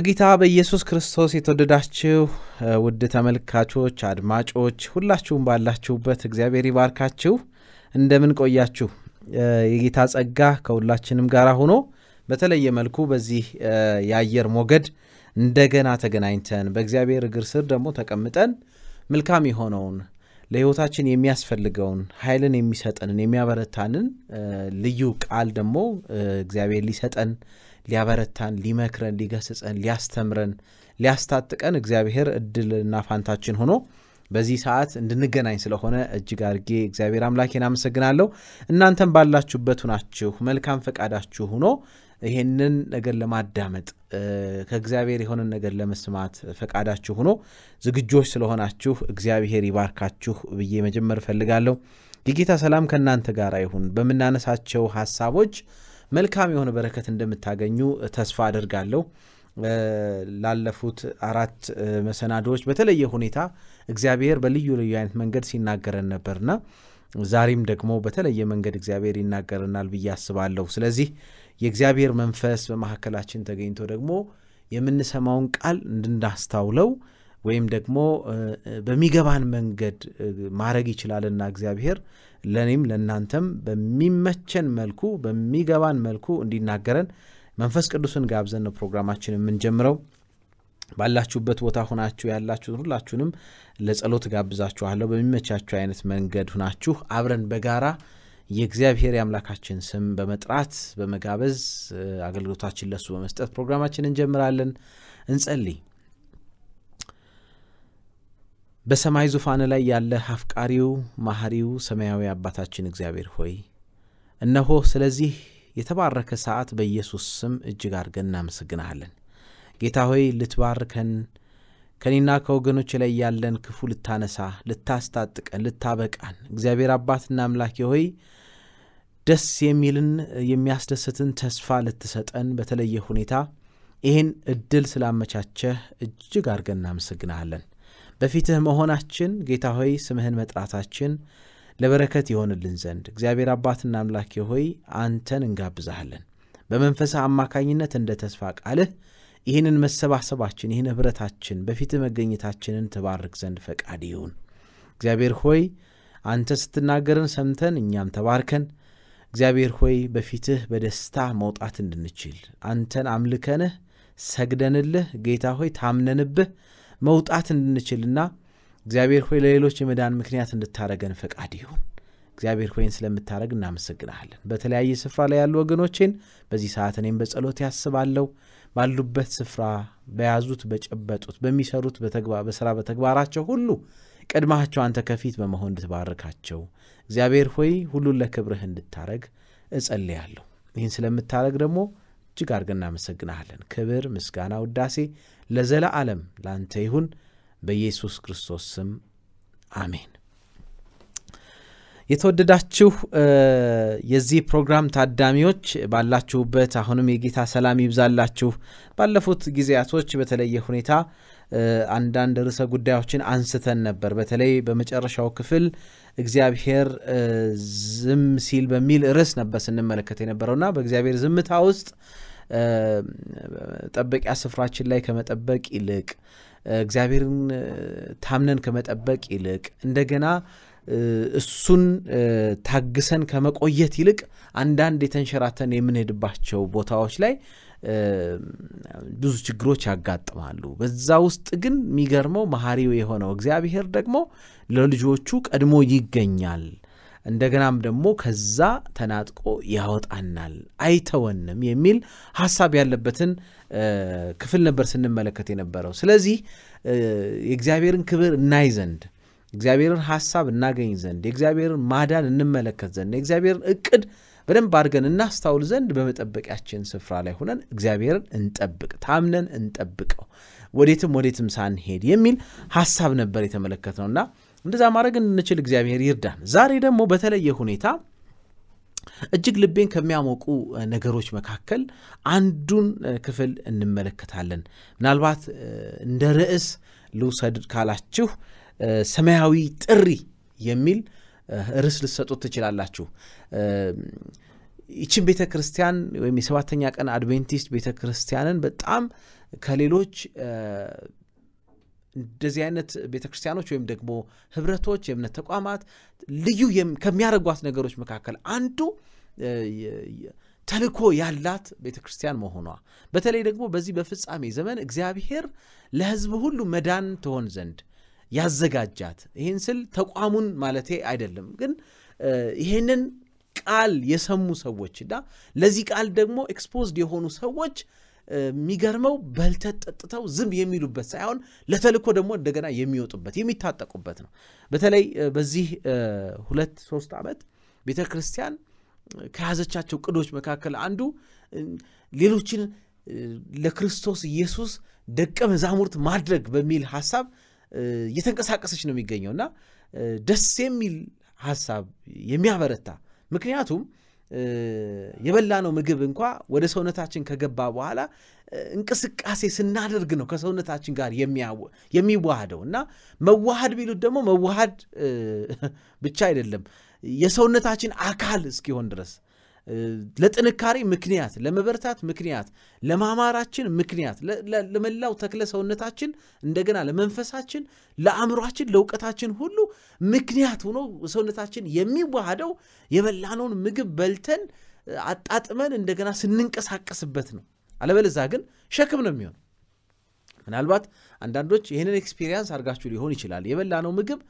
በጌታ በኢየሱስ ክርስቶስ የተወደዳችሁ ውድ ተመልካቾች፣ አድማጮች ሁላችሁም ባላችሁበት እግዚአብሔር ይባርካችሁ። እንደምን ቆያችሁ? የጌታ ጸጋ ከሁላችንም ጋር ሆኖ በተለየ መልኩ በዚህ የአየር ሞገድ እንደገና ተገናኝተን በእግዚአብሔር እግር ስር ደግሞ ተቀምጠን መልካም የሆነውን ለሕይወታችን የሚያስፈልገውን ኃይልን የሚሰጠንን የሚያበረታንን ልዩ ቃል ደግሞ እግዚአብሔር ሊሰጠን ሊያበረታን፣ ሊመክረን፣ ሊገስጸን፣ ሊያስተምረን፣ ሊያስታጥቀን እግዚአብሔር እድልና ፋንታችን ሆኖ በዚህ ሰዓት እንድንገናኝ ስለሆነ እጅግ አድርጌ እግዚአብሔር አምላኬን አመሰግናለሁ። እናንተም ባላችሁበት ሁናችሁ መልካም ፈቃዳችሁ ሆኖ ይሄንን ነገር ለማዳመጥ ከእግዚአብሔር የሆነን ነገር ለመስማት ፈቃዳችሁ ሆኖ ዝግጆች ስለሆናችሁ እግዚአብሔር ይባርካችሁ ብዬ መጀመር እፈልጋለሁ። የጌታ ሰላም ከእናንተ ጋር ይሁን። በምናነሳቸው ሀሳቦች መልካም የሆነ በረከት እንደምታገኙ ተስፋ አደርጋለሁ። ላለፉት አራት መሰናዶዎች በተለየ ሁኔታ እግዚአብሔር በልዩ ልዩ አይነት መንገድ ሲናገረን ነበርና ዛሬም ደግሞ በተለየ መንገድ እግዚአብሔር ይናገረናል ብዬ አስባለሁ። ስለዚህ የእግዚአብሔር መንፈስ በማካከላችን ተገኝቶ ደግሞ የምንሰማውን ቃል እንድናስታውለው ወይም ደግሞ በሚገባን መንገድ ማድረግ ይችላልና እግዚአብሔር ለእኔም ለእናንተም በሚመቸን መልኩ በሚገባን መልኩ እንዲናገረን መንፈስ ቅዱስን ጋብዘን ነው ፕሮግራማችን የምንጀምረው። ባላችሁበት ቦታ ሁናችሁ ያላችሁን ሁላችሁንም ለጸሎት ጋብዛችኋለሁ። በሚመቻችሁ አይነት መንገድ ሁናችሁ አብረን በጋራ የእግዚአብሔር የአምላካችን ስም በመጥራት በመጋበዝ አገልግሎታችን ለሱ በመስጠት ፕሮግራማችን እንጀምራለን። እንጸልይ። በሰማይ ዙፋን ላይ ያለ አፍቃሪው ማህሪው ሰማያዊ አባታችን እግዚአብሔር ሆይ እነሆ ስለዚህ የተባረከ ሰዓት በኢየሱስ ስም እጅግ አድርገን እናመሰግናሃለን። ጌታ ሆይ ልትባርከን ከኔና ከወገኖች ላይ ያለን ክፉ ልታነሳ፣ ልታስታጥቀን፣ ልታበቃን እግዚአብሔር አባትና አምላኬ ሆይ ደስ የሚልን የሚያስደስትን ተስፋ ልትሰጠን በተለየ ሁኔታ ይህን እድል ስላመቻቸህ እጅግ አድርገን እናመሰግናሃለን። በፊትህ መሆናችን ጌታ ሆይ ስምህን መጥራታችን ለበረከት ይሆንልን ዘንድ እግዚአብሔር አባትና አምላኬ ሆይ አንተን እንጋብዛሃለን። በመንፈሰ አማካኝነት እንደ ተስፋ ቃልህ ይህንን መሰባሰባችን ይህን ኅብረታችን በፊትህ መገኘታችንን ትባርክ ዘንድ ፈቃድ ይሁን። እግዚአብሔር ሆይ አንተ ስትናገርን ሰምተን እኛም ተባርከን እግዚአብሔር ሆይ በፊትህ በደስታ መውጣት እንድንችል አንተን አምልከንህ ሰግደንልህ ጌታ ሆይ ታምነንብህ መውጣት እንድንችልና እግዚአብሔር ሆይ ለሌሎች የመዳን ምክንያት እንድታረገን ፈቃድ ይሁን። እግዚአብሔር ሆይን ስለምታደረግ እናመሰግናሃለን። በተለያየ ስፍራ ላይ ያሉ ወገኖቼን በዚህ ሰዓት እኔም በጸሎት ያስባለሁ። ባሉበት ስፍራ በያዙት፣ በጨበጡት፣ በሚሰሩት በስራ በተግባራቸው ሁሉ ቅድማቸው አንተ ከፊት በመሆን እንድትባርካቸው እግዚአብሔር ሆይ ሁሉን ለክብርህ እንድታረግ እጸልያለሁ። ይህን ስለምታረግ ደግሞ እጅግ አድርገን እናመሰግናሃለን። ክብር፣ ምስጋና፣ ውዳሴ ለዘላ ዓለም ለአንተ ይሁን በኢየሱስ ክርስቶስ ስም አሜን። የተወደዳችሁ የዚህ ፕሮግራም ታዳሚዎች ባላችሁበት አሁንም የጌታ ሰላም ይብዛላችሁ። ባለፉት ጊዜያቶች በተለየ ሁኔታ አንዳንድ ርዕሰ ጉዳዮችን አንስተን ነበር። በተለይ በመጨረሻው ክፍል እግዚአብሔር ዝም ሲል በሚል ርዕስ ነበር ስንመለከት የነበረውና በእግዚአብሔር ዝምታ ውስጥ ጠበቂያ ስፍራችን ላይ ከመጠበቅ ይልቅ እግዚአብሔርን ታምነን ከመጠበቅ ይልቅ እንደገና እሱን ታግሰን ከመቆየት ይልቅ አንዳንድ የተንሸራተን የምንሄድባቸው ቦታዎች ላይ ብዙ ችግሮች ያጋጥማሉ። በዛ ውስጥ ግን የሚገርመው መሐሪው የሆነው እግዚአብሔር ደግሞ ለልጆቹ ቀድሞ ይገኛል። እንደገናም ደግሞ ከዛ ተናጥቆ ያወጣናል፣ አይተወንም የሚል ሀሳብ ያለበትን ክፍል ነበር ስንመለከት የነበረው። ስለዚህ የእግዚአብሔርን ክብር እናይ ዘንድ እግዚአብሔርን ሀሳብ እናገኝ ዘንድ የእግዚአብሔርን ማዳን እንመለከት ዘንድ የእግዚአብሔርን እቅድ በደንብ አድርገን እናስታውል ዘንድ በመጠበቂያችን ስፍራ ላይ ሆነን እግዚአብሔርን እንጠብቅ፣ ታምነን እንጠብቀው፣ ወዴትም ወዴትም ሳንሄድ የሚል ሀሳብ ነበር እና እንደዛ ማድረግ እንችል እግዚአብሔር ይርዳን። ዛሬ ደግሞ በተለየ ሁኔታ እጅግ ልቤን ከሚያሞቁ ነገሮች መካከል አንዱን ክፍል እንመለከታለን። ምናልባት እንደ ርዕስ ልውሰድ ካላችሁ ሰማያዊ ጥሪ የሚል ርዕስ ልሰጡት ትችላላችሁ። ይችን ቤተ ክርስቲያን ወይም የሰባተኛ ቀን አድቬንቲስት ቤተ ክርስቲያንን በጣም ከሌሎች እንደዚህ አይነት ቤተክርስቲያኖች ወይም ደግሞ ህብረቶች፣ የእምነት ተቋማት ልዩ ከሚያደርጓት ነገሮች መካከል አንዱ ተልኮ ያላት ቤተ ክርስቲያን መሆኗ በተለይ ደግሞ በዚህ በፍጻሜ ዘመን እግዚአብሔር ለህዝብ ሁሉ መዳን ትሆን ዘንድ ያዘጋጃት ይህን ስል ተቋሙን ማለቴ አይደለም፣ ግን ይህንን ቃል የሰሙ ሰዎችና ለዚህ ቃል ደግሞ ኤክስፖዝድ የሆኑ ሰዎች የሚገርመው በልተት ጠጥተው ዝም የሚሉበት ሳይሆን ለተልኮ ደግሞ እንደገና የሚወጡበት የሚታጠቁበት ነው። በተለይ በዚህ ሁለት ሶስት ዓመት ቤተ ክርስቲያን ከያዘቻቸው ቅዶች መካከል አንዱ ሌሎችን ለክርስቶስ ኢየሱስ ደቀ መዛሙርት ማድረግ በሚል ሀሳብ እየተንቀሳቀሰች ነው እና ደስ የሚል ሀሳብ የሚያበረታ ምክንያቱም የበላነው ምግብ እንኳ ወደ ሰውነታችን ከገባ በኋላ እንቅስቃሴ ስናደርግ ነው ከሰውነታችን ጋር የሚዋሃደው እና መዋሃድ ቢሉት ደግሞ መዋሃድ ብቻ አይደለም የሰውነታችን አካል እስኪሆን ድረስ ለጥንካሬ ምክንያት፣ ለመበርታት ምክንያት፣ ለማማራችን ምክንያት፣ ለመላው ተክለ ሰውነታችን እንደገና ለመንፈሳችን፣ ለአእምሯችን፣ ለእውቀታችን ሁሉ ምክንያት ሆኖ ሰውነታችን የሚዋሃደው የበላነውን ምግብ በልተን አጣጥመን እንደገና ስንንቀሳቀስበት ነው። አለበለዛ ግን ሸክም ነው የሚሆነው። ምናልባት አንዳንዶች ይህንን ኤክስፒሪየንስ አድርጋችሁ ሊሆን ይችላል። የበላነው ምግብ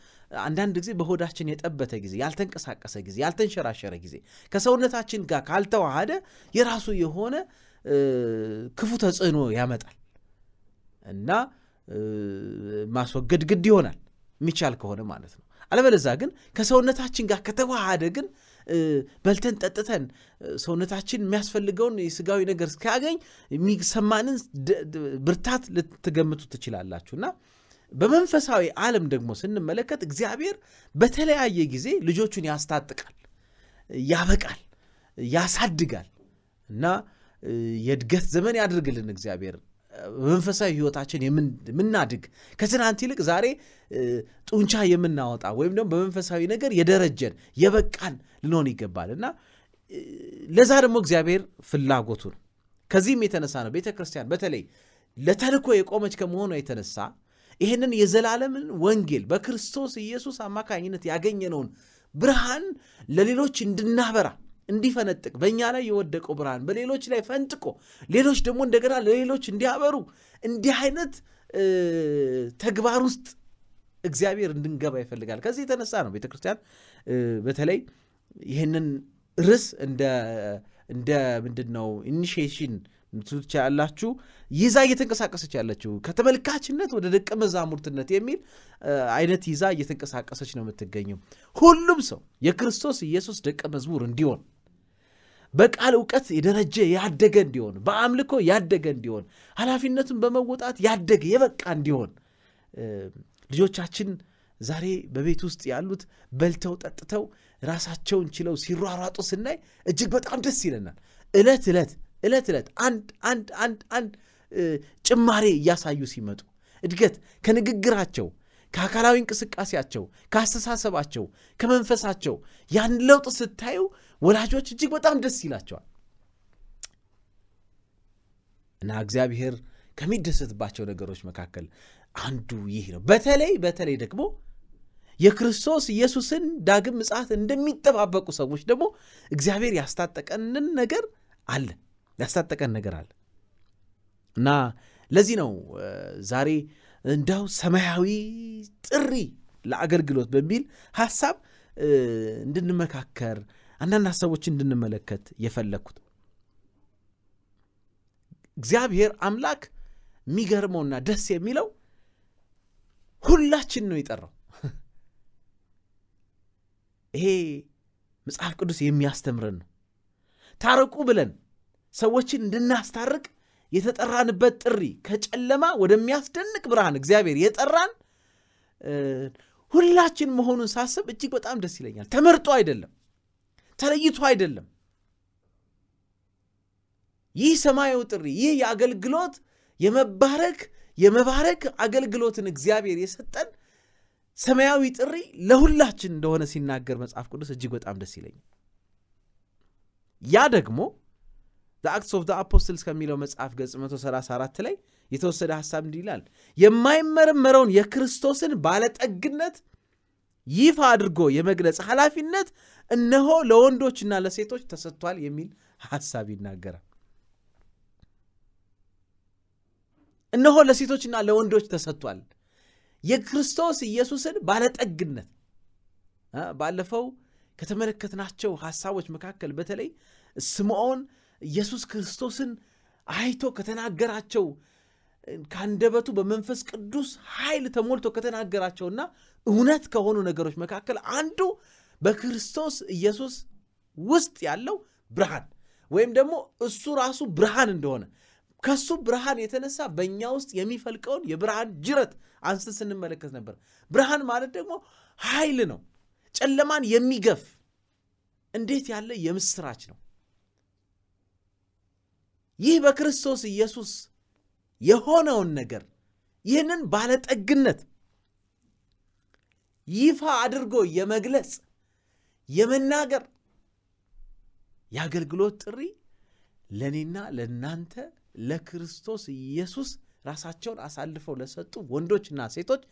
አንዳንድ ጊዜ በሆዳችን የጠበተ ጊዜ፣ ያልተንቀሳቀሰ ጊዜ፣ ያልተንሸራሸረ ጊዜ ከሰውነታችን ጋር ካልተዋሃደ የራሱ የሆነ ክፉ ተጽዕኖ ያመጣል እና ማስወገድ ግድ ይሆናል የሚቻል ከሆነ ማለት ነው። አለበለዛ ግን ከሰውነታችን ጋር ከተዋሃደ ግን በልተን ጠጥተን ሰውነታችን የሚያስፈልገውን የስጋዊ ነገር እስኪያገኝ የሚሰማንን ብርታት ልትገምቱ ትችላላችሁና በመንፈሳዊ ዓለም ደግሞ ስንመለከት እግዚአብሔር በተለያየ ጊዜ ልጆቹን ያስታጥቃል፣ ያበቃል፣ ያሳድጋል እና የእድገት ዘመን ያድርግልን እግዚአብሔር መንፈሳዊ ህይወታችን የምናድግ ከትናንት ይልቅ ዛሬ ጡንቻ የምናወጣ ወይም ደግሞ በመንፈሳዊ ነገር የደረጀን የበቃን ልንሆን ይገባል እና ለዛ ደግሞ እግዚአብሔር ፍላጎቱ ነው። ከዚህም የተነሳ ነው ቤተ ክርስቲያን በተለይ ለተልኮ የቆመች ከመሆኗ የተነሳ ይህንን የዘላለምን ወንጌል በክርስቶስ ኢየሱስ አማካኝነት ያገኘነውን ብርሃን ለሌሎች እንድናበራ እንዲፈነጥቅ በእኛ ላይ የወደቀው ብርሃን በሌሎች ላይ ፈንጥቆ ሌሎች ደግሞ እንደገና ለሌሎች እንዲያበሩ እንዲህ አይነት ተግባር ውስጥ እግዚአብሔር እንድንገባ ይፈልጋል። ከዚህ የተነሳ ነው ቤተ ክርስቲያን በተለይ ይህንን ርዕስ እንደ ምንድን ነው ትችላላችሁ። ይዛ እየተንቀሳቀሰች ያለችው ከተመልካችነት ወደ ደቀ መዛሙርትነት የሚል አይነት ይዛ እየተንቀሳቀሰች ነው የምትገኘው። ሁሉም ሰው የክርስቶስ ኢየሱስ ደቀ መዝሙር እንዲሆን በቃል እውቀት የደረጀ ያደገ እንዲሆን፣ በአምልኮ ያደገ እንዲሆን፣ ኃላፊነቱን በመወጣት ያደገ የበቃ እንዲሆን ልጆቻችን ዛሬ በቤት ውስጥ ያሉት በልተው ጠጥተው ራሳቸውን ችለው ሲሯሯጡ ስናይ እጅግ በጣም ደስ ይለናል። ዕለት ዕለት ዕለት ዕለት አንድ አንድ አንድ አንድ ጭማሬ እያሳዩ ሲመጡ እድገት ከንግግራቸው ከአካላዊ እንቅስቃሴያቸው ከአስተሳሰባቸው ከመንፈሳቸው ያን ለውጥ ስታዩ ወላጆች እጅግ በጣም ደስ ይላቸዋል እና እግዚአብሔር ከሚደሰትባቸው ነገሮች መካከል አንዱ ይህ ነው። በተለይ በተለይ ደግሞ የክርስቶስ ኢየሱስን ዳግም ምጽአት እንደሚጠባበቁ ሰዎች ደግሞ እግዚአብሔር ያስታጠቀንን ነገር አለ። ያስታጠቀን ነገር አለ እና ለዚህ ነው ዛሬ እንዳው ሰማያዊ ጥሪ ለአገልግሎት በሚል ሀሳብ እንድንመካከር አንዳንድ ሀሳቦች እንድንመለከት የፈለግኩት እግዚአብሔር አምላክ የሚገርመውና ደስ የሚለው ሁላችን ነው የጠራው ይሄ መጽሐፍ ቅዱስ የሚያስተምረን ነው ታረቁ ብለን ሰዎችን እንድናስታርቅ የተጠራንበት ጥሪ ከጨለማ ወደሚያስደንቅ ብርሃን እግዚአብሔር የጠራን ሁላችን መሆኑን ሳስብ እጅግ በጣም ደስ ይለኛል። ተመርጦ አይደለም፣ ተለይቶ አይደለም። ይህ ሰማያዊ ጥሪ፣ ይህ የአገልግሎት የመባረክ የመባረክ አገልግሎትን እግዚአብሔር የሰጠን ሰማያዊ ጥሪ ለሁላችን እንደሆነ ሲናገር መጽሐፍ ቅዱስ እጅግ በጣም ደስ ይለኛል። ያ ደግሞ አክትስ ኦፍ አፖስትልስ ከሚለው መጽሐፍ ገጽ 134 ላይ የተወሰደ ሐሳብ እንዲህ ይላል። የማይመረመረውን የክርስቶስን ባለጠግነት ይፋ አድርጎ የመግለጽ ኃላፊነት እነሆ ለወንዶችና ለሴቶች ተሰጥቷል የሚል ሐሳብ ይናገራል። እነሆ ለሴቶችና ለወንዶች ተሰጥቷል የክርስቶስ ኢየሱስን ባለጠግነት ባለፈው ከተመለከትናቸው ሐሳቦች መካከል በተለይ ስምዖን ኢየሱስ ክርስቶስን አይቶ ከተናገራቸው ከአንደበቱ በመንፈስ ቅዱስ ኃይል ተሞልቶ ከተናገራቸውና እውነት ከሆኑ ነገሮች መካከል አንዱ በክርስቶስ ኢየሱስ ውስጥ ያለው ብርሃን ወይም ደግሞ እሱ ራሱ ብርሃን እንደሆነ ከሱ ብርሃን የተነሳ በእኛ ውስጥ የሚፈልቀውን የብርሃን ጅረት አንስት ስንመለከት ነበር። ብርሃን ማለት ደግሞ ኃይል ነው። ጨለማን የሚገፍ እንዴት ያለ የምስራች ነው! ይህ በክርስቶስ ኢየሱስ የሆነውን ነገር ይህንን ባለጠግነት ይፋ አድርጎ የመግለጽ የመናገር የአገልግሎት ጥሪ ለእኔና ለእናንተ ለክርስቶስ ኢየሱስ ራሳቸውን አሳልፈው ለሰጡ ወንዶችና ሴቶች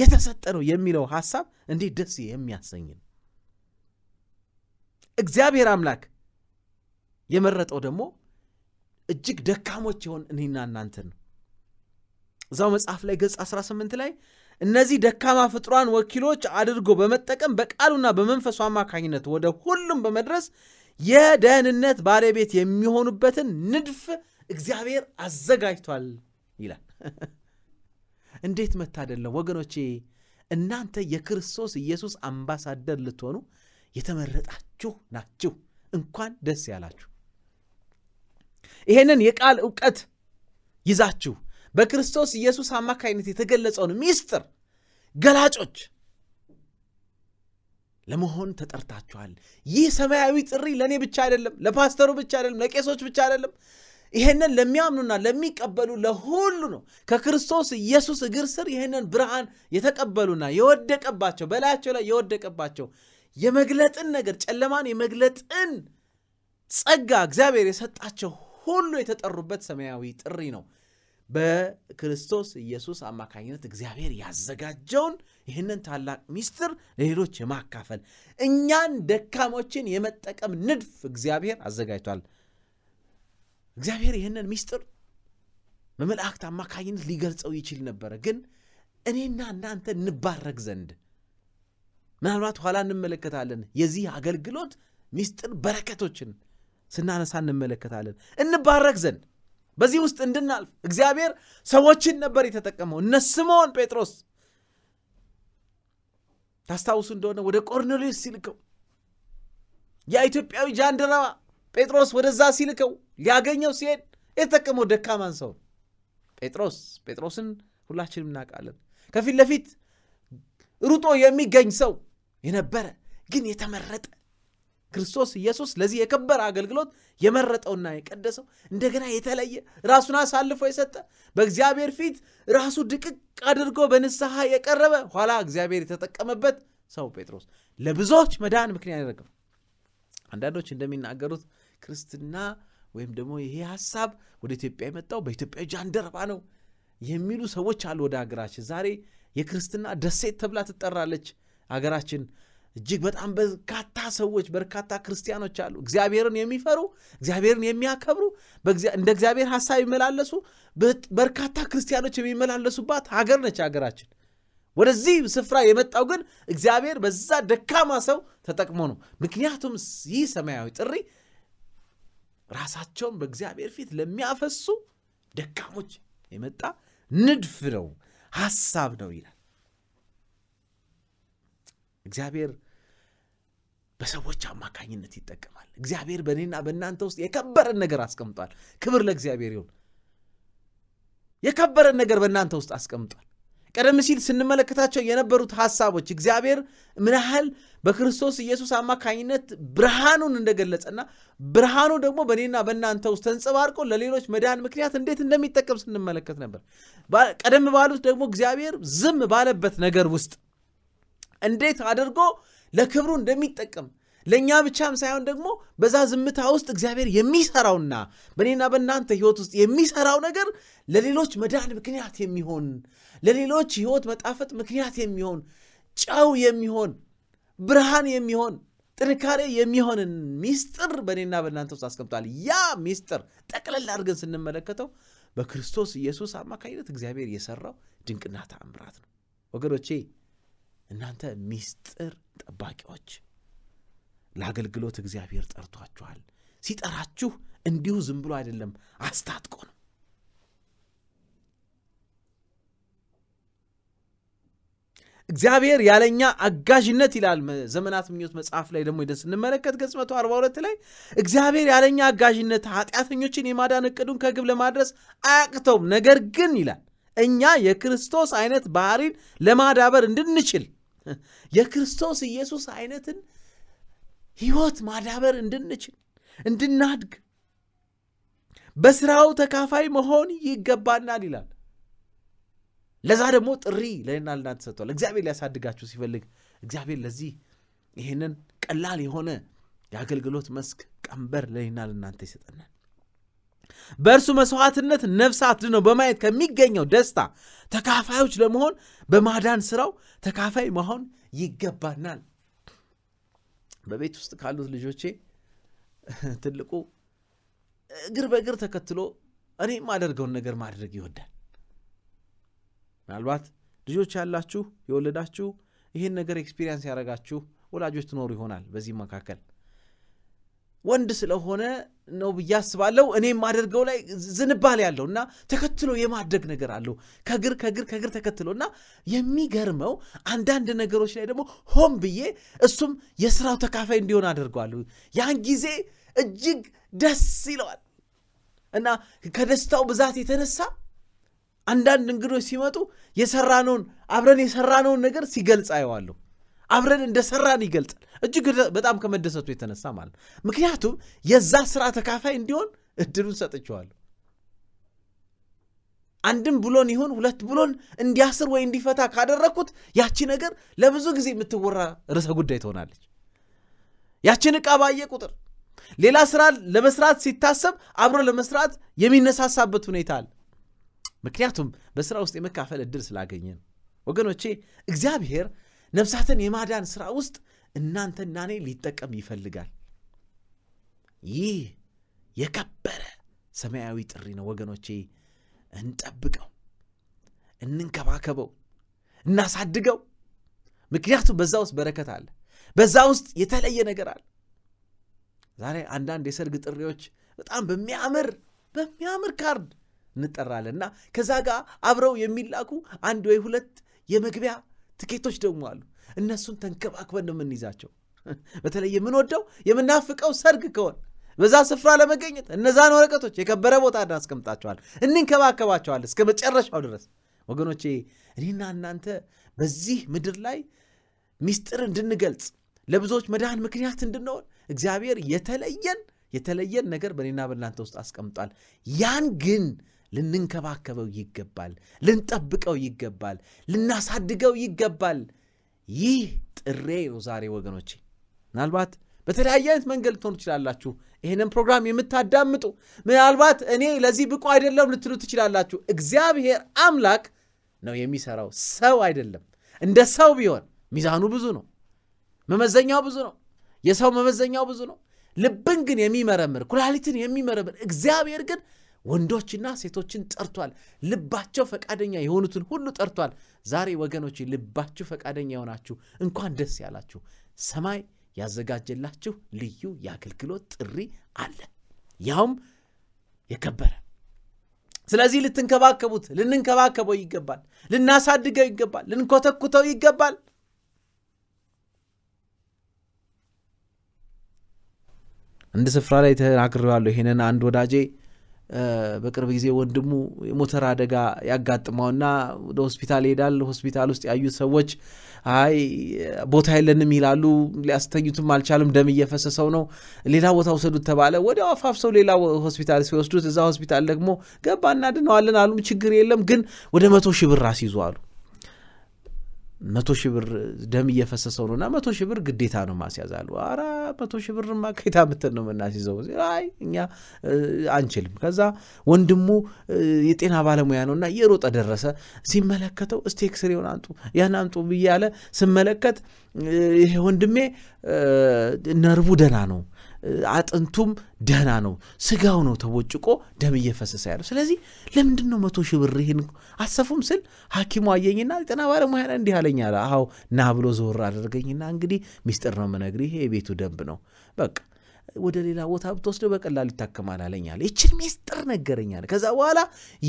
የተሰጠ ነው የሚለው ሐሳብ እንዴት ደስ የሚያሰኝ ነው። እግዚአብሔር አምላክ የመረጠው ደግሞ እጅግ ደካሞች የሆን እኔና እናንተን ነው እዛው መጽሐፍ ላይ ገጽ 18 ላይ እነዚህ ደካማ ፍጥሯን ወኪሎች አድርጎ በመጠቀም በቃሉና በመንፈሱ አማካኝነት ወደ ሁሉም በመድረስ የደህንነት ባለቤት የሚሆኑበትን ንድፍ እግዚአብሔር አዘጋጅቷል ይላል እንዴት መታደል ነው ወገኖቼ እናንተ የክርስቶስ ኢየሱስ አምባሳደር ልትሆኑ የተመረጣችሁ ናችሁ እንኳን ደስ ያላችሁ ይሄንን የቃል እውቀት ይዛችሁ በክርስቶስ ኢየሱስ አማካይነት የተገለጸውን ሚስጥር ገላጮች ለመሆን ተጠርታችኋል። ይህ ሰማያዊ ጥሪ ለእኔ ብቻ አይደለም፣ ለፓስተሩ ብቻ አይደለም፣ ለቄሶች ብቻ አይደለም። ይሄንን ለሚያምኑና ለሚቀበሉ ለሁሉ ነው። ከክርስቶስ ኢየሱስ እግር ስር ይህንን ብርሃን የተቀበሉና የወደቀባቸው በላያቸው ላይ የወደቀባቸው የመግለጥን ነገር ጨለማን የመግለጥን ጸጋ እግዚአብሔር የሰጣቸው ሁሉ የተጠሩበት ሰማያዊ ጥሪ ነው። በክርስቶስ ኢየሱስ አማካኝነት እግዚአብሔር ያዘጋጀውን ይህንን ታላቅ ሚስጥር ለሌሎች የማካፈል እኛን ደካሞችን የመጠቀም ንድፍ እግዚአብሔር አዘጋጅቷል። እግዚአብሔር ይህንን ሚስጥር በመላእክት አማካኝነት ሊገልጸው ይችል ነበረ፣ ግን እኔና እናንተ እንባረግ ዘንድ ምናልባት ኋላ እንመለከታለን። የዚህ አገልግሎት ሚስጥር በረከቶችን ስናነሳ እንመለከታለን። እንባረክ ዘንድ በዚህ ውስጥ እንድናልፍ እግዚአብሔር ሰዎችን ነበር የተጠቀመው። እነ ስምዖን ጴጥሮስ ታስታውሱ እንደሆነ ወደ ቆርኔሌዎስ ሲልከው የኢትዮጵያዊ ኢትዮጵያዊ ጃንደረባ ጴጥሮስ ወደዛ ሲልከው ሊያገኘው ሲሄድ የተጠቀመው ደካማን ሰው ጴጥሮስ ጴጥሮስን ሁላችንም እናውቃለን። ከፊት ለፊት ሩጦ የሚገኝ ሰው የነበረ ግን የተመረጠ ክርስቶስ ኢየሱስ ለዚህ የከበረ አገልግሎት የመረጠውና የቀደሰው እንደገና የተለየ ራሱን አሳልፎ የሰጠ በእግዚአብሔር ፊት ራሱ ድቅቅ አድርጎ በንስሐ የቀረበ ኋላ እግዚአብሔር የተጠቀመበት ሰው ጴጥሮስ ለብዙዎች መዳን ምክንያት ያደረገው። አንዳንዶች እንደሚናገሩት ክርስትና ወይም ደግሞ ይሄ ሀሳብ ወደ ኢትዮጵያ የመጣው በኢትዮጵያ ጃንደረባ ነው የሚሉ ሰዎች አሉ። ወደ ሀገራችን ዛሬ የክርስትና ደሴት ተብላ ትጠራለች ሀገራችን እጅግ በጣም በርካታ ሰዎች በርካታ ክርስቲያኖች አሉ። እግዚአብሔርን የሚፈሩ እግዚአብሔርን የሚያከብሩ እንደ እግዚአብሔር ሀሳብ የሚመላለሱ በርካታ ክርስቲያኖች የሚመላለሱባት ሀገር ነች ሀገራችን። ወደዚህ ስፍራ የመጣው ግን እግዚአብሔር በዛ ደካማ ሰው ተጠቅሞ ነው። ምክንያቱም ይህ ሰማያዊ ጥሪ ራሳቸውን በእግዚአብሔር ፊት ለሚያፈሱ ደካሞች የመጣ ንድፍ ነው፣ ሀሳብ ነው ይላል። እግዚአብሔር በሰዎች አማካኝነት ይጠቀማል። እግዚአብሔር በእኔና በእናንተ ውስጥ የከበረን ነገር አስቀምጧል። ክብር ለእግዚአብሔር ይሁን። የከበረን ነገር በእናንተ ውስጥ አስቀምጧል። ቀደም ሲል ስንመለከታቸው የነበሩት ሐሳቦች እግዚአብሔር ምን ያህል በክርስቶስ ኢየሱስ አማካኝነት ብርሃኑን እንደገለጸና ብርሃኑ ደግሞ በእኔና በእናንተ ውስጥ ተንጸባርቆ ለሌሎች መዳን ምክንያት እንዴት እንደሚጠቀም ስንመለከት ነበር። ቀደም ባሉት ደግሞ እግዚአብሔር ዝም ባለበት ነገር ውስጥ እንዴት አድርጎ ለክብሩ እንደሚጠቅም ለእኛ ብቻም ሳይሆን ደግሞ በዛ ዝምታ ውስጥ እግዚአብሔር የሚሰራውና በእኔና በእናንተ ህይወት ውስጥ የሚሰራው ነገር ለሌሎች መዳን ምክንያት የሚሆን ለሌሎች ህይወት መጣፈጥ ምክንያት የሚሆን ጨው የሚሆን ብርሃን የሚሆን ጥንካሬ የሚሆንን ሚስጥር በእኔና በእናንተ ውስጥ አስቀምጧል። ያ ሚስጥር ጠቅለል አድርገን ስንመለከተው በክርስቶስ ኢየሱስ አማካኝነት እግዚአብሔር የሰራው ድንቅና ተአምራት ነው ወገኖቼ። እናንተ ሚስጥር ጠባቂዎች ለአገልግሎት እግዚአብሔር ጠርቷችኋል። ሲጠራችሁ እንዲሁ ዝም ብሎ አይደለም፣ አስታጥቆ ነው። እግዚአብሔር ያለኛ አጋዥነት ይላል ዘመናት ምኞት መጽሐፍ ላይ ደግሞ ደን ስንመለከት ገጽ 142 ላይ እግዚአብሔር ያለኛ አጋዥነት ኃጢአተኞችን የማዳን እቅዱን ከግብ ለማድረስ አያቅተውም። ነገር ግን ይላል እኛ የክርስቶስ አይነት ባህሪን ለማዳበር እንድንችል የክርስቶስ ኢየሱስ አይነትን ህይወት ማዳበር እንድንችል እንድናድግ በስራው ተካፋይ መሆን ይገባናል ይላል። ለዛ ደግሞ ጥሪ ለእኔና ለእናንተ ሰጥቷል። እግዚአብሔር ሊያሳድጋችሁ ሲፈልግ እግዚአብሔር ለዚህ ይህንን ቀላል የሆነ የአገልግሎት መስክ ቀንበር ለእኔና ለእናንተ ይሰጠናል። በእርሱ መስዋዕትነት ነፍሳት ድነው በማየት ከሚገኘው ደስታ ተካፋዮች ለመሆን በማዳን ስራው ተካፋይ መሆን ይገባናል። በቤት ውስጥ ካሉት ልጆቼ ትልቁ እግር በእግር ተከትሎ እኔ የማደርገውን ነገር ማድረግ ይወዳል። ምናልባት ልጆች ያላችሁ የወለዳችሁ ይህን ነገር ኤክስፒሪንስ ያደረጋችሁ ወላጆች ትኖሩ ይሆናል። በዚህ መካከል ወንድ ስለሆነ ነው ብዬ አስባለሁ። እኔም አደርገው ላይ ዝንባሌ ያለው እና ተከትሎ የማድረግ ነገር አለው ከግር ከግር ከግር ተከትሎ እና የሚገርመው አንዳንድ ነገሮች ላይ ደግሞ ሆን ብዬ እሱም የስራው ተካፋይ እንዲሆን አደርገዋለሁ። ያን ጊዜ እጅግ ደስ ይለዋል እና ከደስታው ብዛት የተነሳ አንዳንድ እንግዶች ሲመጡ የሰራነውን አብረን የሰራነውን ነገር ሲገልጽ አየዋለሁ። አብረን እንደሰራን ይገልጻል። እጅግ በጣም ከመደሰቱ የተነሳ ማለት ነው። ምክንያቱም የዛ ስራ ተካፋይ እንዲሆን እድሉን ሰጥቼዋለሁ። አንድም ብሎን ይሁን ሁለት ብሎን እንዲያስር ወይ እንዲፈታ ካደረግኩት ያቺ ነገር ለብዙ ጊዜ የምትወራ ርዕሰ ጉዳይ ትሆናለች። ያችን ዕቃ ባየ ቁጥር ሌላ ስራ ለመስራት ሲታሰብ አብሮ ለመስራት የሚነሳሳበት ሁኔታ አለ። ምክንያቱም በስራ ውስጥ የመካፈል እድል ስላገኘ ነው። ወገኖቼ እግዚአብሔር ነፍሳትን የማዳን ስራ ውስጥ እናንተና እኔ ሊጠቀም ይፈልጋል። ይህ የከበረ ሰማያዊ ጥሪ ነው ወገኖቼ። እንጠብቀው፣ እንንከባከበው፣ እናሳድገው። ምክንያቱም በዛ ውስጥ በረከት አለ፣ በዛ ውስጥ የተለየ ነገር አለ። ዛሬ አንዳንድ የሰርግ ጥሪዎች በጣም በሚያምር በሚያምር ካርድ እንጠራለን እና ከዛ ጋር አብረው የሚላኩ አንድ ወይ ሁለት የመግቢያ ትኬቶች ደግሞ አሉ። እነሱን ተንከባክበን ነው የምንይዛቸው። በተለይ የምንወደው የምናፍቀው ሰርግ ከሆን በዛ ስፍራ ለመገኘት እነዛን ወረቀቶች የከበረ ቦታ እናስቀምጣቸዋል፣ እንንከባከባቸዋል እስከ መጨረሻው ድረስ። ወገኖቼ እኔና እናንተ በዚህ ምድር ላይ ሚስጥር እንድንገልጽ ለብዙዎች መድሃን ምክንያት እንድንሆን እግዚአብሔር የተለየን የተለየን ነገር በእኔና በእናንተ ውስጥ አስቀምጧል። ያን ግን ልንንከባከበው ይገባል፣ ልንጠብቀው ይገባል፣ ልናሳድገው ይገባል። ይህ ጥሬ ነው ዛሬ ወገኖቼ። ምናልባት በተለያየ አይነት መንገድ ልትሆኑ ትችላላችሁ። ይህንን ፕሮግራም የምታዳምጡ ምናልባት እኔ ለዚህ ብቁ አይደለም ልትሉ ትችላላችሁ። እግዚአብሔር አምላክ ነው የሚሰራው፣ ሰው አይደለም። እንደ ሰው ቢሆን ሚዛኑ ብዙ ነው፣ መመዘኛው ብዙ ነው፣ የሰው መመዘኛው ብዙ ነው። ልብን ግን የሚመረምር ኩላሊትን የሚመረምር እግዚአብሔር ግን ወንዶችና ሴቶችን ጠርቷል። ልባቸው ፈቃደኛ የሆኑትን ሁሉ ጠርቷል። ዛሬ ወገኖች ልባችሁ ፈቃደኛ የሆናችሁ እንኳን ደስ ያላችሁ። ሰማይ ያዘጋጀላችሁ ልዩ የአገልግሎት ጥሪ አለ፣ ያውም የከበረ። ስለዚህ ልትንከባከቡት፣ ልንንከባከበው ይገባል፣ ልናሳድገው ይገባል፣ ልንኮተኩተው ይገባል። አንድ ስፍራ ላይ ተናግሬዋለሁ። ይሄንን አንድ ወዳጄ በቅርብ ጊዜ ወንድሙ የሞተር አደጋ ያጋጥመውና ወደ ሆስፒታል ይሄዳል። ሆስፒታል ውስጥ ያዩት ሰዎች አይ ቦታ የለንም ይላሉ። ሊያስተኙትም አልቻልም፣ ደም እየፈሰሰው ነው። ሌላ ቦታ ውሰዱት ተባለ። ወዲያው አፋፍሰው ሌላ ሆስፒታል ሲወስዱት እዛ ሆስፒታል ደግሞ ገባ እናድነዋለን አሉም ችግር የለም ግን ወደ መቶ ሺህ ብር አስይዙ አሉ። መቶ ሺህ ብር ደም እየፈሰሰው ነው እና መቶ ሺህ ብር ግዴታ ነው ማስያዝ አሉ። አረ መቶ ሺህ ብር ማካሄታ ምትል ነው የምናስይዘው? አይ እኛ አንችልም። ከዛ ወንድሙ የጤና ባለሙያ ነው እና የሮጠ ደረሰ። ሲመለከተው እስቲ ኤክስሬውን አንጡ፣ ያን አንጡ ብያለ ስመለከት ይሄ ወንድሜ ነርቡ ደና ነው አጥንቱም ደህና ነው፣ ስጋው ነው ተቦጭቆ ደም እየፈሰሰ ያለው። ስለዚህ ለምንድን ነው መቶ ሺህ ብር ይህን አሰፉም ስል ሐኪሙ አየኝና ጤና ባለሙያ እንዲህ አለኝ አለ። አሁ ና ብሎ ዞር አደረገኝና እንግዲህ ሚስጥር ነው የምነግርህ፣ ይሄ የቤቱ ደንብ ነው በቃ ወደ ሌላ ቦታ ብትወስደው በቀላሉ ይታከማል አለኛል። አለ። ይችን ሚስጥር ነገረኛል። ከዛ በኋላ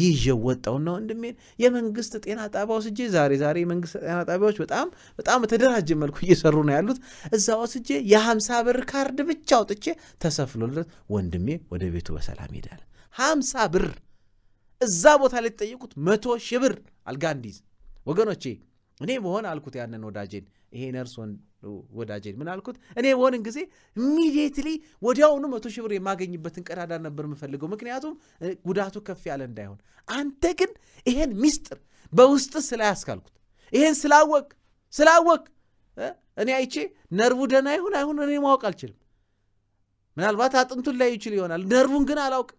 ይዤው ወጣውና ወንድሜን የመንግስት ጤና ጣቢያ ወስጄ ዛሬ ዛሬ የመንግስት ጤና ጣቢያዎች በጣም በጣም ተደራጀ መልኩ እየሰሩ ነው ያሉት። እዛ ወስጄ የሀምሳ ብር ካርድ ብቻ አውጥቼ ተሰፍሎለት ወንድሜ ወደ ቤቱ በሰላም ሄዳል። ሀምሳ ብር እዛ ቦታ ላይ ተጠየቁት መቶ ሺህ ብር አልጋ እንዲይዝ ወገኖቼ እኔ በሆን አልኩት ያንን ወዳጄን ይሄ ነርስ ወዳጄን ምን አልኩት? እኔ መሆንን ጊዜ ኢሚዲየትሊ ወዲያውኑ መቶ ሺህ ብር የማገኝበትን ቀዳዳ ነበር የምፈልገው፣ ምክንያቱም ጉዳቱ ከፍ ያለ እንዳይሆን። አንተ ግን ይሄን ሚስጥር በውስጥ ስላያስካልኩት ይሄን ስላወቅ ስላወቅ እኔ አይቼ ነርቡ ደህና ይሁን አይሁን እኔ ማወቅ አልችልም። ምናልባት አጥንቱን ላይ ይችል ይሆናል፣ ነርቡን ግን አላውቅም።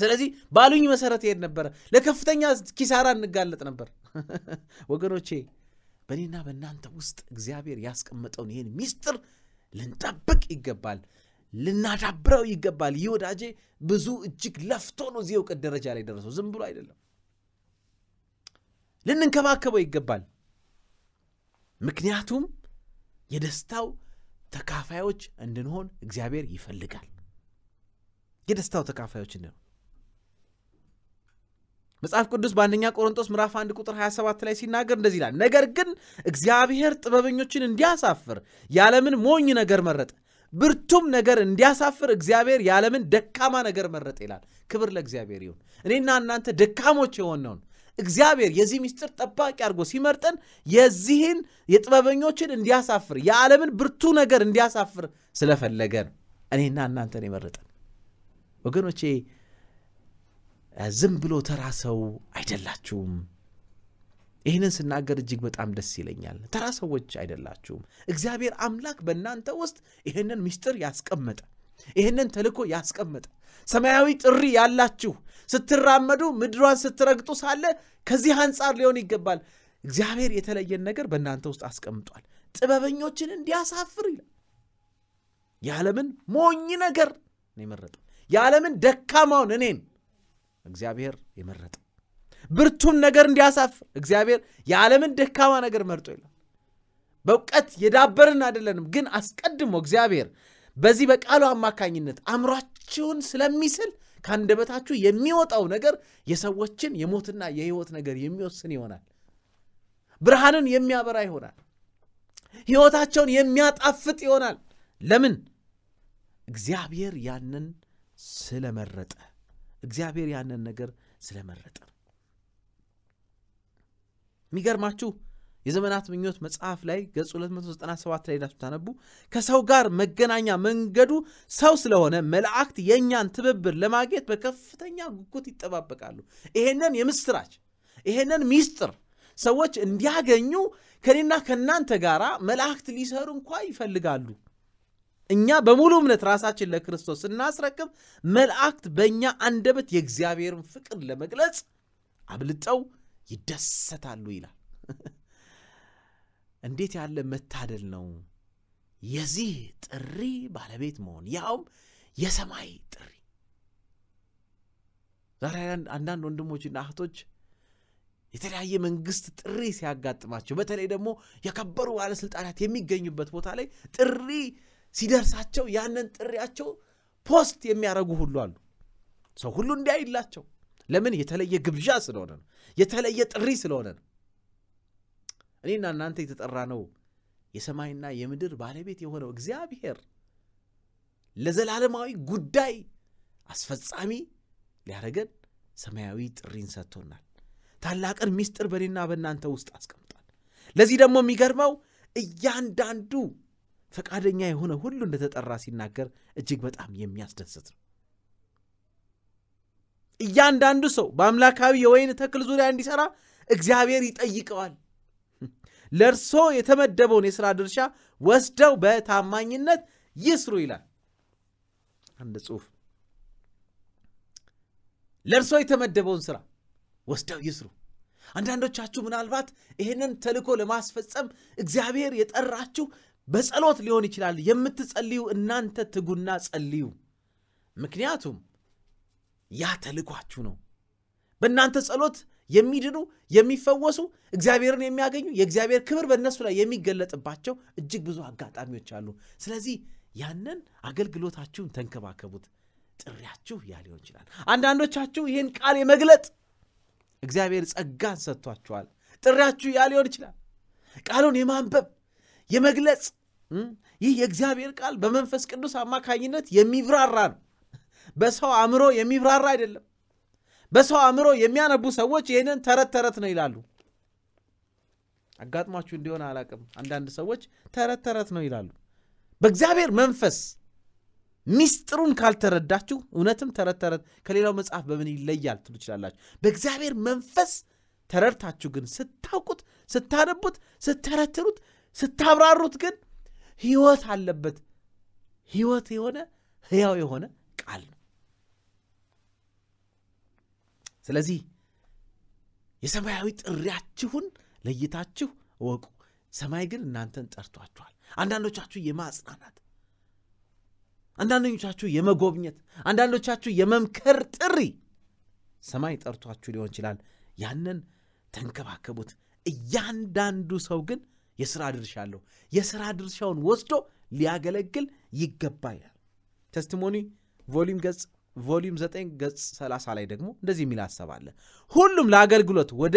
ስለዚህ ባሉኝ መሰረት ይሄድ ነበረ፣ ለከፍተኛ ኪሳራ እንጋለጥ ነበር። ወገኖቼ በእኔና በእናንተ ውስጥ እግዚአብሔር ያስቀመጠውን ይህን ሚስጥር ልንጠብቅ ይገባል፣ ልናዳብረው ይገባል። ይህ ወዳጄ ብዙ እጅግ ለፍቶ ነው እዚህ እውቀት ደረጃ ላይ ደረሰው፣ ዝም ብሎ አይደለም። ልንንከባከበው ይገባል። ምክንያቱም የደስታው ተካፋዮች እንድንሆን እግዚአብሔር ይፈልጋል። የደስታው ተካፋዮች እንድንሆን መጽሐፍ ቅዱስ በአንደኛ ቆሮንጦስ ምዕራፍ 1 ቁጥር 27 ላይ ሲናገር እንደዚህ ይላል፣ ነገር ግን እግዚአብሔር ጥበበኞችን እንዲያሳፍር የዓለምን ሞኝ ነገር መረጠ፣ ብርቱም ነገር እንዲያሳፍር እግዚአብሔር የዓለምን ደካማ ነገር መረጠ ይላል። ክብር ለእግዚአብሔር ይሁን። እኔና እናንተ ደካሞች የሆነውን እግዚአብሔር የዚህ ምስጢር ጠባቂ አድርጎ ሲመርጠን የዚህን የጥበበኞችን እንዲያሳፍር የዓለምን ብርቱ ነገር እንዲያሳፍር ስለፈለገ ነው እኔና እናንተን የመረጠን ወገኖቼ ዝም ብሎ ተራ ሰው አይደላችሁም። ይህንን ስናገር እጅግ በጣም ደስ ይለኛል። ተራ ሰዎች አይደላችሁም። እግዚአብሔር አምላክ በእናንተ ውስጥ ይህንን ምስጢር ያስቀመጠ ይህንን ተልኮ ያስቀመጠ ሰማያዊ ጥሪ ያላችሁ ስትራመዱ ምድሯን ስትረግጡ ሳለ ከዚህ አንጻር ሊሆን ይገባል። እግዚአብሔር የተለየን ነገር በእናንተ ውስጥ አስቀምጧል። ጥበበኞችን እንዲያሳፍር ይላል። የዓለምን ሞኝ ነገር ነው የመረጠው። የዓለምን ደካማውን እኔን እግዚአብሔር የመረጠ ብርቱን ነገር እንዲያሳፍር እግዚአብሔር የዓለምን ደካማ ነገር መርጦ ይላል። በእውቀት የዳበርን አይደለንም፣ ግን አስቀድሞ እግዚአብሔር በዚህ በቃሉ አማካኝነት አእምሯችሁን ስለሚስል ከአንደበታችሁ የሚወጣው ነገር የሰዎችን የሞትና የህይወት ነገር የሚወስን ይሆናል። ብርሃንን የሚያበራ ይሆናል። ህይወታቸውን የሚያጣፍጥ ይሆናል። ለምን? እግዚአብሔር ያንን ስለመረጠ እግዚአብሔር ያንን ነገር ስለመረጠ ነው። የሚገርማችሁ የዘመናት ምኞት መጽሐፍ ላይ ገጽ 297 ላይ ሄዳችሁ ታነቡ ከሰው ጋር መገናኛ መንገዱ ሰው ስለሆነ መላእክት የእኛን ትብብር ለማግኘት በከፍተኛ ጉጉት ይጠባበቃሉ። ይሄንን የምስራች ይሄንን ሚስጥር ሰዎች እንዲያገኙ ከኔና ከእናንተ ጋር መላእክት ሊሰሩ እንኳ ይፈልጋሉ። እኛ በሙሉ እምነት ራሳችን ለክርስቶስ ስናስረክብ መላእክት በእኛ አንደበት የእግዚአብሔርን ፍቅር ለመግለጽ አብልጠው ይደሰታሉ ይላል። እንዴት ያለ መታደል ነው! የዚህ ጥሪ ባለቤት መሆን ያውም የሰማይ ጥሪ። ዛሬ አንዳንድ ወንድሞችና እህቶች የተለያየ መንግስት ጥሪ ሲያጋጥማቸው፣ በተለይ ደግሞ የከበሩ ባለስልጣናት የሚገኙበት ቦታ ላይ ጥሪ ሲደርሳቸው ያንን ጥሪያቸው ፖስት የሚያደርጉ ሁሉ አሉ። ሰው ሁሉ እንዲያይላቸው ለምን? የተለየ ግብዣ ስለሆነ ነው። የተለየ ጥሪ ስለሆነ ነው። እኔና እናንተ የተጠራ ነው የሰማይና የምድር ባለቤት የሆነው እግዚአብሔር ለዘላለማዊ ጉዳይ አስፈጻሚ ሊያደረገን ሰማያዊ ጥሪን ሰጥቶናል። ታላቅን ምስጢር በእኔና በእናንተ ውስጥ አስቀምጧል። ለዚህ ደግሞ የሚገርመው እያንዳንዱ ፈቃደኛ የሆነ ሁሉ እንደተጠራ ሲናገር እጅግ በጣም የሚያስደስት ነው። እያንዳንዱ ሰው በአምላካዊ የወይን ተክል ዙሪያ እንዲሰራ እግዚአብሔር ይጠይቀዋል። ለእርሶ የተመደበውን የሥራ ድርሻ ወስደው በታማኝነት ይስሩ ይላል አንድ ጽሑፍ። ለእርሶ የተመደበውን ሥራ ወስደው ይስሩ። አንዳንዶቻችሁ ምናልባት ይህንን ተልኮ ለማስፈጸም እግዚአብሔር የጠራችሁ በጸሎት ሊሆን ይችላል። የምትጸልዩ እናንተ ትጉና ጸልዩ። ምክንያቱም ያ ተልኳችሁ ነው። በእናንተ ጸሎት የሚድኑ የሚፈወሱ፣ እግዚአብሔርን የሚያገኙ የእግዚአብሔር ክብር በእነሱ ላይ የሚገለጥባቸው እጅግ ብዙ አጋጣሚዎች አሉ። ስለዚህ ያንን አገልግሎታችሁን ተንከባከቡት። ጥሪያችሁ ያ ሊሆን ይችላል። አንዳንዶቻችሁ ይህን ቃል የመግለጥ እግዚአብሔር ጸጋን ሰጥቷችኋል። ጥሪያችሁ ያ ሊሆን ይችላል። ቃሉን የማንበብ የመግለጽ ይህ የእግዚአብሔር ቃል በመንፈስ ቅዱስ አማካኝነት የሚብራራ ነው። በሰው አእምሮ የሚብራራ አይደለም። በሰው አእምሮ የሚያነቡ ሰዎች ይህንን ተረት ተረት ነው ይላሉ። አጋጥሟችሁ እንዲሆን አላቅም። አንዳንድ ሰዎች ተረት ተረት ነው ይላሉ። በእግዚአብሔር መንፈስ ሚስጥሩን ካልተረዳችሁ እውነትም ተረት ተረት ከሌላው መጽሐፍ በምን ይለያል ትሉ ትችላላችሁ። በእግዚአብሔር መንፈስ ተረድታችሁ ግን ስታውቁት፣ ስታነቡት፣ ስተረትሩት፣ ስታብራሩት ግን ህይወት አለበት። ህይወት የሆነ ህያው የሆነ ቃል ነው። ስለዚህ የሰማያዊ ጥሪያችሁን ለይታችሁ እወቁ። ሰማይ ግን እናንተን ጠርቷችኋል። አንዳንዶቻችሁ የማጽናናት፣ አንዳንዶቻችሁ የመጎብኘት፣ አንዳንዶቻችሁ የመምከር ጥሪ ሰማይ ጠርቷችሁ ሊሆን ይችላል። ያንን ተንከባከቡት። እያንዳንዱ ሰው ግን የሥራ ድርሻ አለው። የሥራ ድርሻውን ወስዶ ሊያገለግል ይገባ ይላል። ቮሊም ገጽ ቮሊም 9 ገጽ 30 ላይ ደግሞ እንደዚህ የሚል አሰባለ አለ። ሁሉም ለአገልግሎት ወደ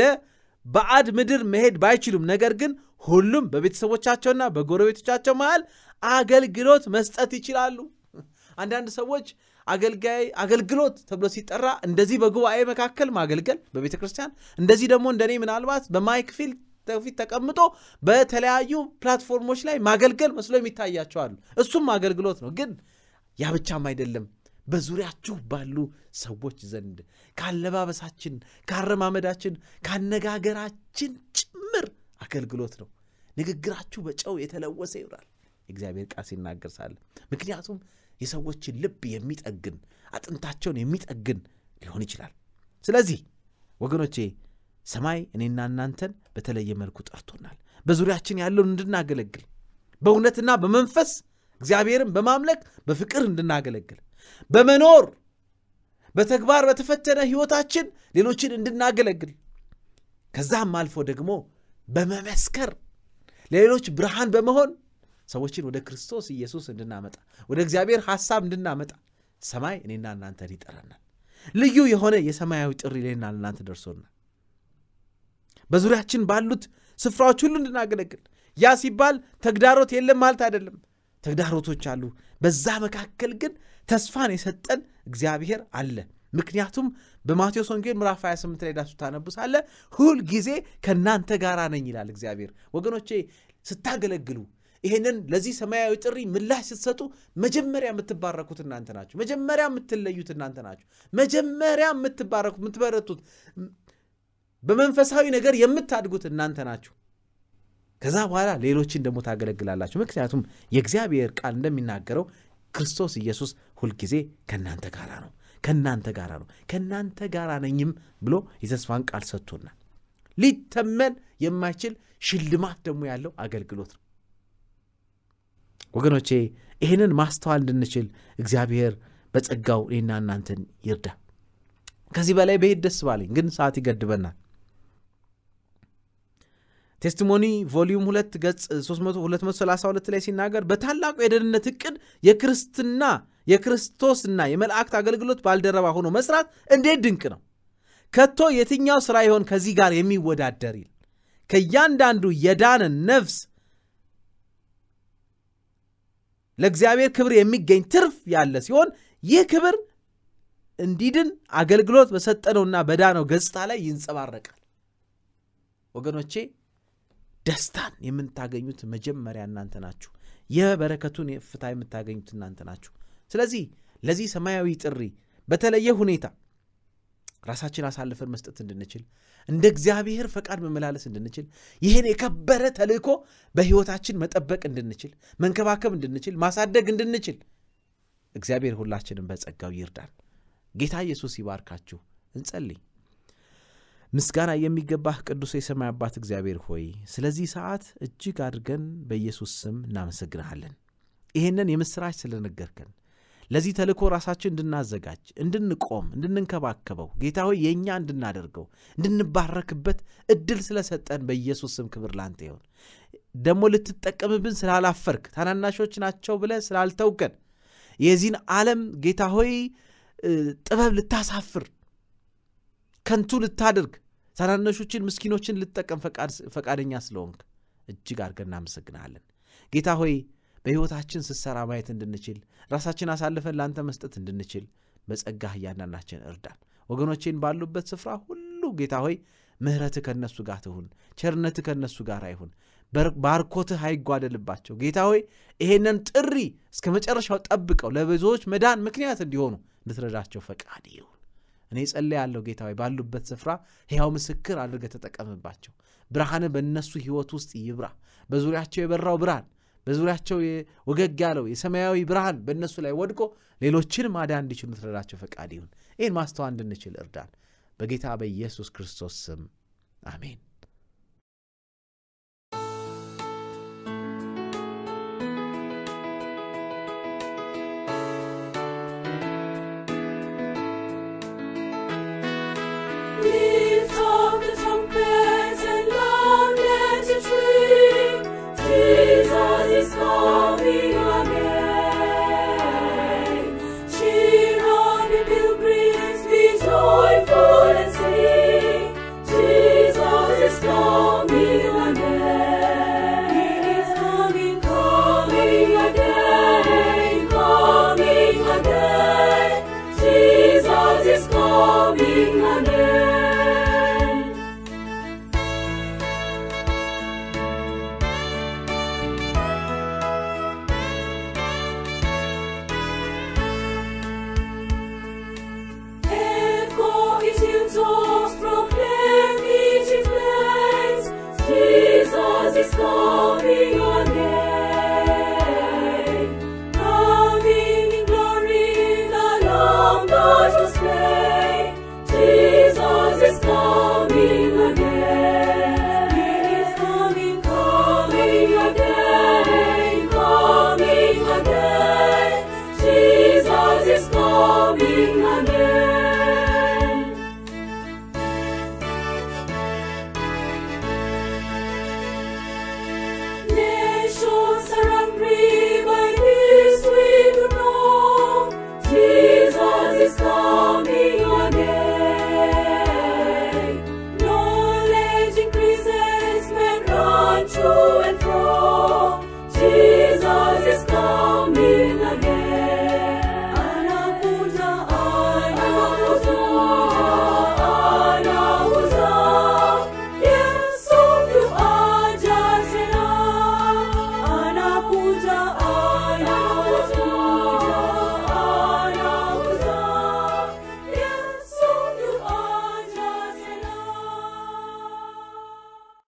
በአድ ምድር መሄድ ባይችሉም፣ ነገር ግን ሁሉም በቤተሰቦቻቸውና በጎረቤቶቻቸው መሃል አገልግሎት መስጠት ይችላሉ። አንዳንድ ሰዎች አገልጋይ አገልግሎት ተብሎ ሲጠራ እንደዚህ በጉባኤ መካከል ማገልገል በቤተ ክርስቲያን እንደዚህ ደግሞ እንደኔ ምናልባት በማይክ ፊልድ ፊት ተቀምጦ በተለያዩ ፕላትፎርሞች ላይ ማገልገል መስሎ የሚታያቸው እሱም አገልግሎት ነው። ግን ያ ብቻም አይደለም። በዙሪያችሁ ባሉ ሰዎች ዘንድ ከአለባበሳችን፣ ከአረማመዳችን፣ ከአነጋገራችን ጭምር አገልግሎት ነው። ንግግራችሁ በጨው የተለወሰ ይሆናል እግዚአብሔር ቃል ሲናገር ሳለ። ምክንያቱም የሰዎችን ልብ የሚጠግን አጥንታቸውን የሚጠግን ሊሆን ይችላል። ስለዚህ ወገኖቼ ሰማይ እኔና እናንተን በተለየ መልኩ ጠርቶናል። በዙሪያችን ያለውን እንድናገለግል በእውነትና በመንፈስ እግዚአብሔርን በማምለክ በፍቅር እንድናገለግል በመኖር በተግባር በተፈተነ ህይወታችን ሌሎችን እንድናገለግል ከዛም አልፎ ደግሞ በመመስከር ለሌሎች ብርሃን በመሆን ሰዎችን ወደ ክርስቶስ ኢየሱስ እንድናመጣ ወደ እግዚአብሔር ሐሳብ እንድናመጣ ሰማይ እኔና እናንተን ይጠረናል። ልዩ የሆነ የሰማያዊ ጥሪ እኔና እናንተ ደርሶናል። በዙሪያችን ባሉት ስፍራዎች ሁሉ እንድናገለግል። ያ ሲባል ተግዳሮት የለም ማለት አይደለም። ተግዳሮቶች አሉ። በዛ መካከል ግን ተስፋን የሰጠን እግዚአብሔር አለ። ምክንያቱም በማቴዎስ ወንጌል ምዕራፍ 28 ላይ ዳሱ ታነቡ ሁል ጊዜ ከእናንተ ጋር ነኝ ይላል እግዚአብሔር። ወገኖቼ ስታገለግሉ ይህንን ለዚህ ሰማያዊ ጥሪ ምላሽ ስትሰጡ መጀመሪያ የምትባረኩት እናንተ ናችሁ። መጀመሪያ የምትለዩት እናንተ ናችሁ። መጀመሪያ የምትባረኩት የምትበረቱት በመንፈሳዊ ነገር የምታድጉት እናንተ ናችሁ። ከዛ በኋላ ሌሎችን ደግሞ ታገለግላላችሁ። ምክንያቱም የእግዚአብሔር ቃል እንደሚናገረው ክርስቶስ ኢየሱስ ሁልጊዜ ከእናንተ ጋር ነው፣ ከእናንተ ጋር ነው፣ ከእናንተ ጋር ነኝም ብሎ የተስፋን ቃል ሰጥቶናል። ሊተመን የማይችል ሽልማት ደግሞ ያለው አገልግሎት ነው። ወገኖቼ ይህንን ማስተዋል እንድንችል እግዚአብሔር በጸጋው እኔና እናንተን ይርዳ። ከዚህ በላይ በሄድ ደስ ባለኝ፣ ግን ሰዓት ይገድበናል። ቴስቲሞኒ ቮሊዩም 2 ገጽ 232 ላይ ሲናገር በታላቁ የደህንነት እቅድ የክርስትና የክርስቶስና የመላእክት አገልግሎት ባልደረባ ሆኖ መስራት እንዴት ድንቅ ነው! ከቶ የትኛው ሥራ ይሆን ከዚህ ጋር የሚወዳደር ይል ከእያንዳንዱ የዳነ ነፍስ ለእግዚአብሔር ክብር የሚገኝ ትርፍ ያለ ሲሆን ይህ ክብር እንዲድን አገልግሎት በሰጠነውና በዳነው ገጽታ ላይ ይንጸባረቃል። ወገኖቼ ደስታን የምታገኙት መጀመሪያ እናንተ ናችሁ። የበረከቱን የፍታ የምታገኙት እናንተ ናችሁ። ስለዚህ ለዚህ ሰማያዊ ጥሪ በተለየ ሁኔታ ራሳችን አሳልፈን መስጠት እንድንችል እንደ እግዚአብሔር ፈቃድ መመላለስ እንድንችል ይህን የከበረ ተልእኮ በሕይወታችን መጠበቅ እንድንችል፣ መንከባከብ እንድንችል፣ ማሳደግ እንድንችል እግዚአብሔር ሁላችንም በጸጋው ይርዳን። ጌታ ኢየሱስ ይባርካችሁ። እንጸልይ። ምስጋና የሚገባህ ቅዱስ የሰማይ አባት እግዚአብሔር ሆይ ስለዚህ ሰዓት እጅግ አድርገን በኢየሱስ ስም እናመሰግንሃለን። ይህንን የምሥራች ስለነገርከን ለዚህ ተልእኮ ራሳችን እንድናዘጋጅ፣ እንድንቆም፣ እንድንንከባከበው ጌታ ሆይ የእኛ እንድናደርገው እንድንባረክበት እድል ስለሰጠን በኢየሱስ ስም ክብር ላንተ ይሆን። ደግሞ ልትጠቀምብን ስላላፈርክ ታናናሾች ናቸው ብለ ስላልተውከን የዚህን ዓለም ጌታ ሆይ ጥበብ ልታሳፍር ከንቱ ልታደርግ ታናናሾችን፣ ምስኪኖችን ልጠቀም ፈቃደኛ ስለሆንክ እጅግ አድርገን እናመሰግናለን። ጌታ ሆይ በሕይወታችን ስትሰራ ማየት እንድንችል ራሳችን አሳልፈን ለአንተ መስጠት እንድንችል በጸጋህ እያንዳንዳችን እርዳን። ወገኖቼን ባሉበት ስፍራ ሁሉ ጌታ ሆይ ምሕረትህ ከእነሱ ጋር ትሁን፣ ቸርነትህ ከእነሱ ጋር አይሁን፣ ባርኮትህ አይጓደልባቸው። ጌታ ሆይ ይሄንን ጥሪ እስከ መጨረሻው ጠብቀው ለብዙዎች መዳን ምክንያት እንዲሆኑ ልትረዳቸው ፈቃድ ይሁን። እኔ ጸልያለሁ። ጌታ ወይ ባሉበት ስፍራ ሕያው ምስክር አድርገ ተጠቀምባቸው። ብርሃን በእነሱ ሕይወት ውስጥ ይብራ። በዙሪያቸው የበራው ብርሃን በዙሪያቸው ወገግ ያለው የሰማያዊ ብርሃን በእነሱ ላይ ወድቆ ሌሎችን ማዳን እንዲችሉ ትረዳቸው ፈቃድ ይሁን። ይህን ማስተዋል እንድንችል እርዳን። በጌታ በኢየሱስ ክርስቶስ ስም አሜን።